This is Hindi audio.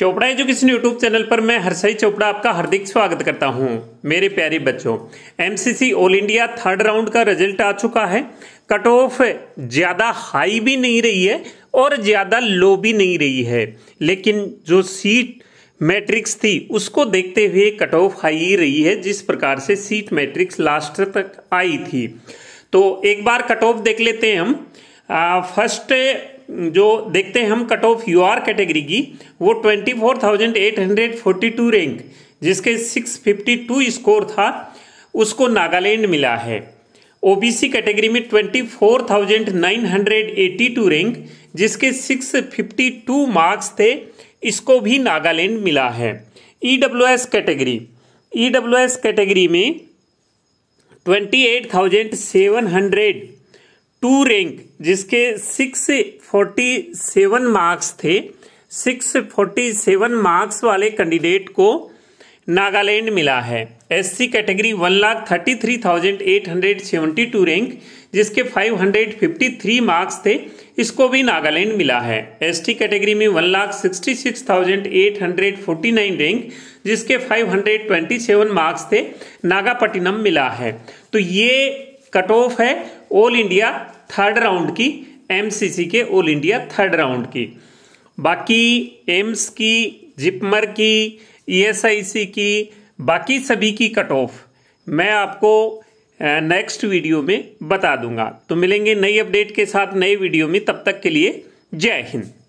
चोपड़ा एजुकेशन यूट्यूब चैनल पर मैं हरसई चोपड़ा आपका हार्दिक स्वागत करता हूं मेरे प्यारे बच्चों MCC all India third round का रिजल्ट आ चुका है कट ऑफ ज़्यादा हाई भी नहीं रही है और ज़्यादा लो भी नहीं रही है लेकिन जो सीट मैट्रिक्स थी उसको देखते हुए कट ऑफ हाई ही रही है जिस प्रकार से सीट मैट्रिक्स लास्ट तक आई थी तो एक बार कट ऑफ देख लेते हैं हम फर्स्ट जो देखते हैं हम cut off U R category की वो twenty four thousand eight hundred forty two rank जिसके सिक्स फिफ्टी टू स्कोर था उसको नागालैंड मिला है ओ बी सी कैटेगरी में twenty four thousand nine hundred eighty two rank जिसके सिक्स फिफ्टी टू मार्क्स थे इसको भी नागालैंड मिला है E W S category E W S category में twenty eight thousand seven hundred two rank जिसके सिक्स फोर्टी सेवन मार्क्स थे सिक्स फोर्टी सेवन मार्क्स वाले कैंडिडेट को नागालैंड मिला है SC category one lakh thirty three thousand eight hundred seventy two rank जिसके five hundred fifty three marks थे इसको भी नागालैंड मिला है एसटी कैटेगरी में one lakh sixty six thousand eight hundred forty nine rank जिसके five hundred twenty seven marks थे नागापट्टिनम मिला है तो ये कट ऑफ है ऑल इंडिया थर्ड राउंड की एमसीसी के ऑल इंडिया थर्ड राउंड की बाकी एम्स की जिपमर की ईएसआईसी e की बाकी सभी की कट ऑफ मैं आपको नेक्स्ट वीडियो में बता दूंगा तो मिलेंगे नई अपडेट के साथ नए वीडियो में तब तक के लिए जय हिंद